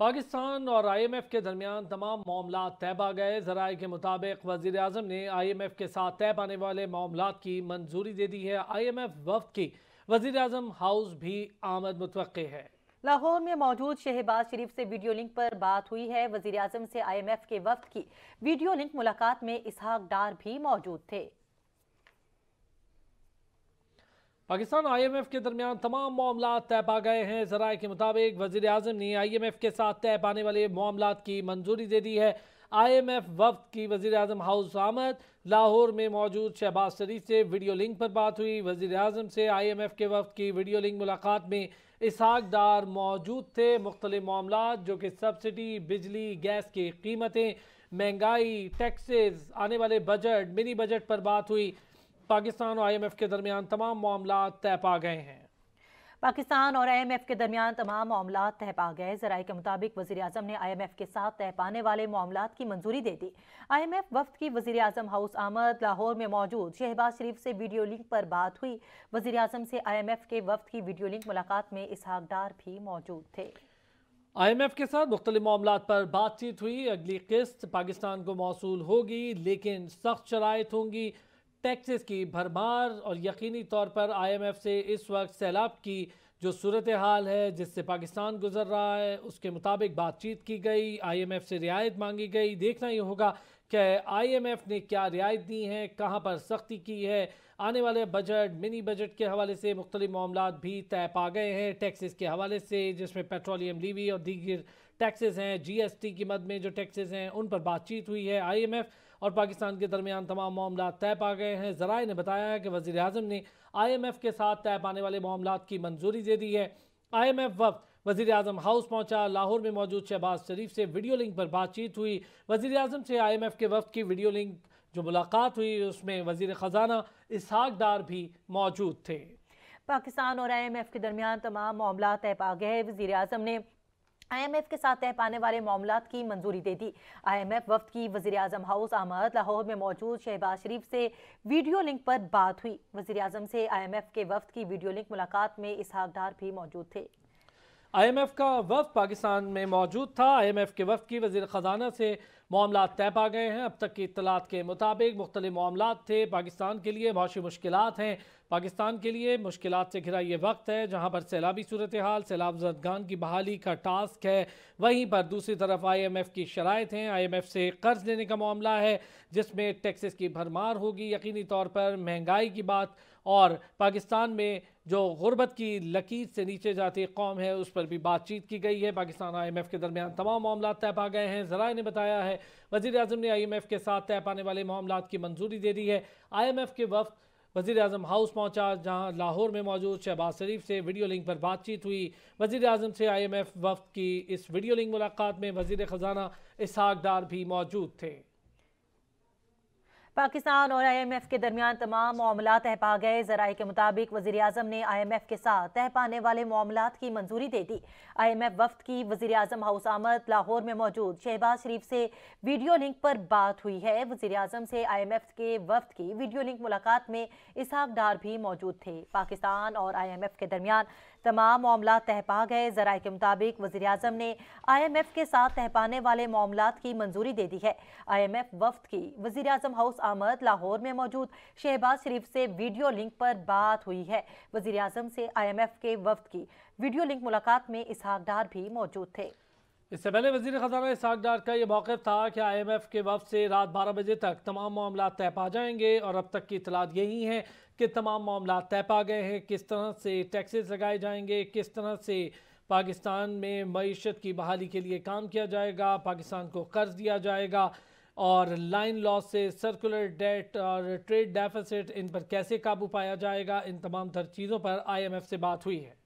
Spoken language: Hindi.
पाकिस्तान और आईएमएफ के दरमियान तमाम मामला तय पा गए जराये के मुताबिक वजीर अजम ने आईएमएफ के साथ तय पाने वाले मामला की मंजूरी दे दी है आईएमएफ वफ की वजीर अजम हाउस भी आमद मुतव है लाहौर में मौजूद शहबाज शरीफ से वीडियो लिंक पर बात हुई है वजीर अजम से आई के वफद की वीडियो लिंक मुलाकात में इसहाक डार भी मौजूद थे पाकिस्तान आईएमएफ के दरमियान तमाम मामला तय पा गए हैं जराए के मुताबिक वजीर अजम ने आईएमएफ के साथ तय पाने वाले मामला की मंजूरी दे दी है आई एम एफ वफद की वजीर अजम हाउस आमद लाहौर में मौजूद शहबाज शरीफ से वीडियो लिंक पर बात हुई वजीर अजम से आई एम एफ के वफ़ की वीडियो लिंक मुलाकात में इसहाक डार मौजूद थे मुख्तलि मामला जो कि सब्सिडी बिजली गैस की कीमतें महंगाई टैक्सेस आने वाले बजट मिनी बजट पर बात हुई पाकिस्तान और आईएमएफ के दरमियान तमाम मामला तय पा गए हैं पाकिस्तान और आईएमएफ के दरमियान तमाम मामला तय पा गए जराये के मुताबिक वजी अजम ने आईएमएफ के साथ तय पाने वाले मामला की मंजूरी दे दी आईएमएफ वफद की वजी अजम हाउस आमद लाहौर में मौजूद शहबाज शरीफ से वीडियो लिंक पर बात हुई वजी अजम से आईएमएफ के वफद की वीडियो लिंक मुलाकात में इसहाक डार भी मौजूद थे आईएमएफ के साथ मुख्तलि मामला पर बातचीत हुई अगली किस्त पाकिस्तान को मौसू होगी लेकिन सख्त शराय होंगी टैक्सेस की भरमार और यकीनी तौर पर आईएमएफ से इस वक्त सैलाब की जो सूरत हाल है जिससे पाकिस्तान गुजर रहा है उसके मुताबिक बातचीत की गई आईएमएफ से रियायत मांगी गई देखना ही होगा कि आईएमएफ ने क्या रियायत दी है कहाँ पर सख्ती की है आने वाले बजट मिनी बजट के हवाले से मुख्तलि मामला भी तय पा गए हैं टैक्सेस के हवाले से जिसमें पेट्रोलियम लीवी और दीगर टैक्सेस हैं जीएसटी की मद में जो टैक्सेस हैं उन पर बातचीत हुई है आईएमएफ और पाकिस्तान के दरमियान तमाम मामला तय पा गए हैं जराए ने बताया कि वजीर अजम ने आई एम एफ़ के साथ तय पाने वाले मामला की मंजूरी दे दी है आई एम एफ वफ वजीर अजम हाउस पहुंचा लाहौर में मौजूद शहबाज शरीफ से वीडियो लिंक पर बातचीत हुई वजी अजम से आई एम एफ के वफ की वीडियो लिंक जो मुलाकात हुई उसमें वजीर ख़जाना इसहाक डार भी मौजूद थे पाकिस्तान और आई एम एफ के दरमियान तमाम मामला तय पा गए वजीर अजम ने आईएमएफ के साथ तय पाने वाले मामला की मंजूरी दे दी आईएमएफ वफ्त की वजी अजम हाउस आमारत लाहौर में मौजूद शहबाज शरीफ से वीडियो लिंक पर बात हुई वजी अजम से आईएमएफ के वफ्त की वीडियो लिंक मुलाकात में इसहाक डार भी मौजूद थे आईएमएफ का वफ पाकिस्तान में मौजूद था आईएमएफ के वफ की वजीर ख़जाना से मामला तय पा गए हैं अब तक की इतलात के मुताबिक मुख्तलि मामला थे पाकिस्तान के लिए बहुत मुश्किल हैं पाकिस्तान के लिए मुश्किल से घिरा ये वक्त है जहाँ पर सैलाबी सूरत हाल सैलाब जदगान की बहाली का टास्क है वहीं पर दूसरी तरफ आई एम एफ़ की शराय हैं आई एम एफ़ से कर्ज लेने का मामला है जिसमें टैक्सेस की भरमार होगी यकीनी तौर पर महंगाई की बात और पाकिस्तान में जो गुर्बत की लकीर से नीचे जाती कौम है उस पर भी बातचीत की गई है पाकिस्तान आई एम एफ़ के दरमियान तमाम मामला तय पा गए हैं ज़रा ने बताया है वजीर अजम ने आई एम एफ के साथ तय पाने वाले मामला की मंजूरी दे दी है आई एम एफ के वफ वजीर अजम हाउस पहुंचा जहां लाहौर में मौजूद शहबाज शरीफ से वीडियो लिंक पर बातचीत हुई वजीर अजम से आई एम एफ वफ की इस वीडियो लिंक मुलाकात में वजीर ख़जाना इसहाकदार भी मौजूद थे पाकिस्तान और आई एम एफ के दरमियान तमाम मामला तह पा गए जराये के मुताबिक वजीर अजम ने आई एम एफ के साथ तह पाने वाले मामला की मंजूरी दे दी आई एम एफ वफद की वजी अजम हाउस आमद लाहौर में मौजूद शहबाज शरीफ से वीडियो लिंक पर बात हुई है वजी अजम से आई एम एफ के वफद की वीडियो लिंक मुलाकात में इसहाक डार भी मौजूद थे पाकिस्तान और आई एम एफ के दरमियान तमाम मामला तह पा गए जराये के मुताबिक वजी अजम ने आई एम एफ के साथ तह पाने वाले मामला की मंजूरी दे दी है आई एम एफ वफद की वजी अजम हाउस आमद लाहौर में मौजूद शहबाज शरीफ से वीडियो लिंक पर बात हुई है वजीर अजम से आई एम एफ के वफद की वीडियो लिंक मुलाकात में इसहाक डार भी मौजूद थे इससे पहले वजी खजाना इसहाक डार का यह मौक़ था कि आई एम एफ के वफद से रात बारह बजे तक तमाम मामला तय पा जाएंगे और अब तक की इतलात यही है कि तमाम मामला तय पा गए हैं किस तरह से टैक्सेस लगाए जाएंगे किस तरह से पाकिस्तान में मीशत की बहाली के लिए काम किया जाएगा पाकिस्तान को कर्ज दिया जाएगा और लाइन लॉस से सर्कुलर डेट और ट्रेड डेफिसिट इन पर कैसे काबू पाया जाएगा इन तमाम तर चीज़ों पर आईएमएफ से बात हुई है